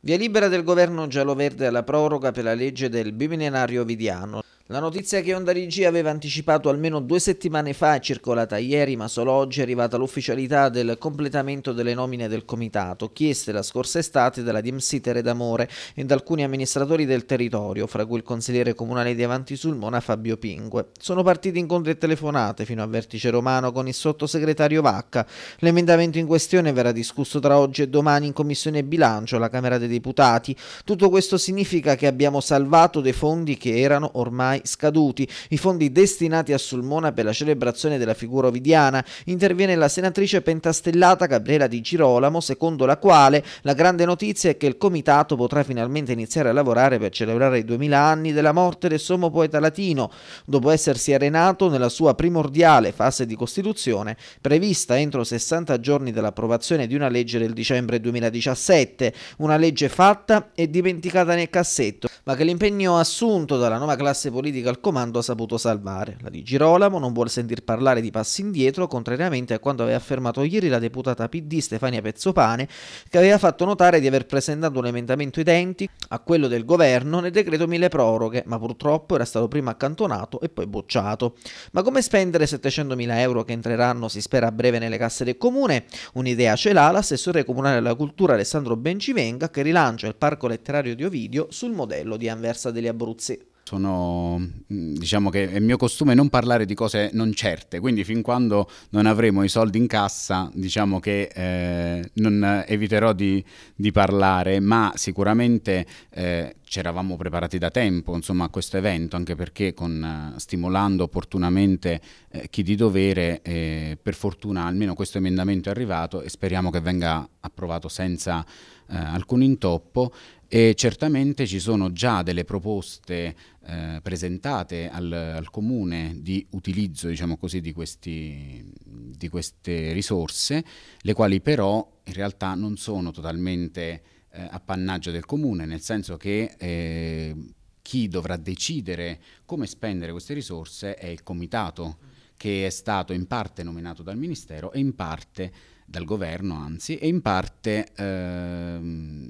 Via libera del governo giallo-verde alla proroga per la legge del bimenario Vidiano. La notizia che Onda Regia aveva anticipato almeno due settimane fa è circolata ieri, ma solo oggi è arrivata l'ufficialità del completamento delle nomine del comitato, chieste la scorsa estate dalla DMC Tere d'Amore e da alcuni amministratori del territorio, fra cui il consigliere comunale di Avanti Sulmona Fabio Pingue. Sono partiti incontri e telefonate fino al vertice romano con il sottosegretario Vacca. L'emendamento in questione verrà discusso tra oggi e domani in commissione bilancio alla Camera dei Deputati. Tutto questo significa che abbiamo salvato dei fondi che erano ormai ormai scaduti, i fondi destinati a Sulmona per la celebrazione della figura ovidiana. Interviene la senatrice pentastellata Gabriela Di Girolamo, secondo la quale la grande notizia è che il comitato potrà finalmente iniziare a lavorare per celebrare i 2000 anni della morte del sommo poeta latino, dopo essersi arenato nella sua primordiale fase di costituzione, prevista entro 60 giorni dall'approvazione di una legge del dicembre 2017, una legge fatta e dimenticata nel cassetto, ma che l'impegno assunto dalla nuova classe politica al comando ha saputo salvare. La di Girolamo non vuole sentir parlare di passi indietro, contrariamente a quanto aveva affermato ieri la deputata PD Stefania Pezzopane, che aveva fatto notare di aver presentato un emendamento identico a quello del governo nel decreto mille proroghe, ma purtroppo era stato prima accantonato e poi bocciato. Ma come spendere 700.000 euro che entreranno, si spera a breve, nelle casse del comune? Un'idea ce l'ha l'assessore comunale alla cultura Alessandro Bencivenga, che rilancia il parco letterario di Ovidio sul modello di Anversa degli Abruzzi? Sono, mm, diciamo che è mio costume non parlare di cose non certe, quindi fin quando non avremo i soldi in cassa, diciamo che eh, non eviterò di, di, parlare, ma sicuramente eh, ci eravamo preparati da tempo insomma, a questo evento, anche perché con, eh, stimolando opportunamente eh, chi di dovere, eh, per fortuna almeno questo emendamento è arrivato e speriamo che venga approvato senza eh, alcun intoppo. E certamente ci sono già delle proposte eh, presentate al, al, comune di utilizzo diciamo così, di, questi, di, queste risorse, le quali però in realtà non sono totalmente eh, appannaggio del comune, nel senso che eh, chi dovrà decidere come spendere queste risorse è il comitato che è stato in parte nominato dal Ministero e in parte dal governo anzi e in parte ehm,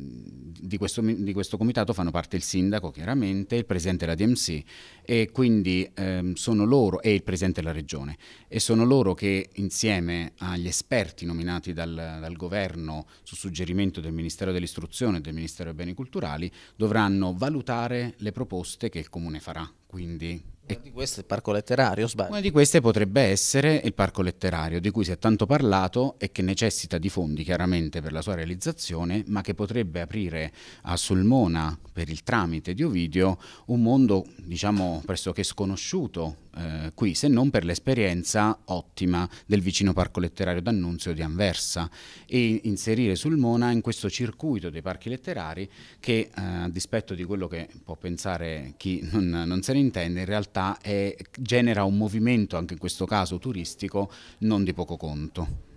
di questo, di questo, comitato fanno parte il sindaco chiaramente, il presidente della DMC e quindi ehm, sono loro e il presidente della regione e sono loro che insieme agli esperti nominati dal, dal governo su suggerimento del Ministero dell'Istruzione e del Ministero dei Beni Culturali dovranno valutare le proposte che il comune farà. Quindi e di queste è il parco letterario, sbaglio? Una di queste potrebbe essere il parco letterario, di cui si è tanto parlato e che necessita di fondi chiaramente per la sua realizzazione, ma che potrebbe aprire a Sulmona, per il tramite di Ovidio, un mondo diciamo pressoché sconosciuto eh, qui, se non per l'esperienza ottima del vicino parco letterario d'Annunzio di Anversa e inserire Sulmona in questo circuito dei parchi letterari che, eh, a dispetto di quello che può pensare chi non, non se ne intende, in realtà è, genera un movimento, anche in questo caso turistico, non di poco conto.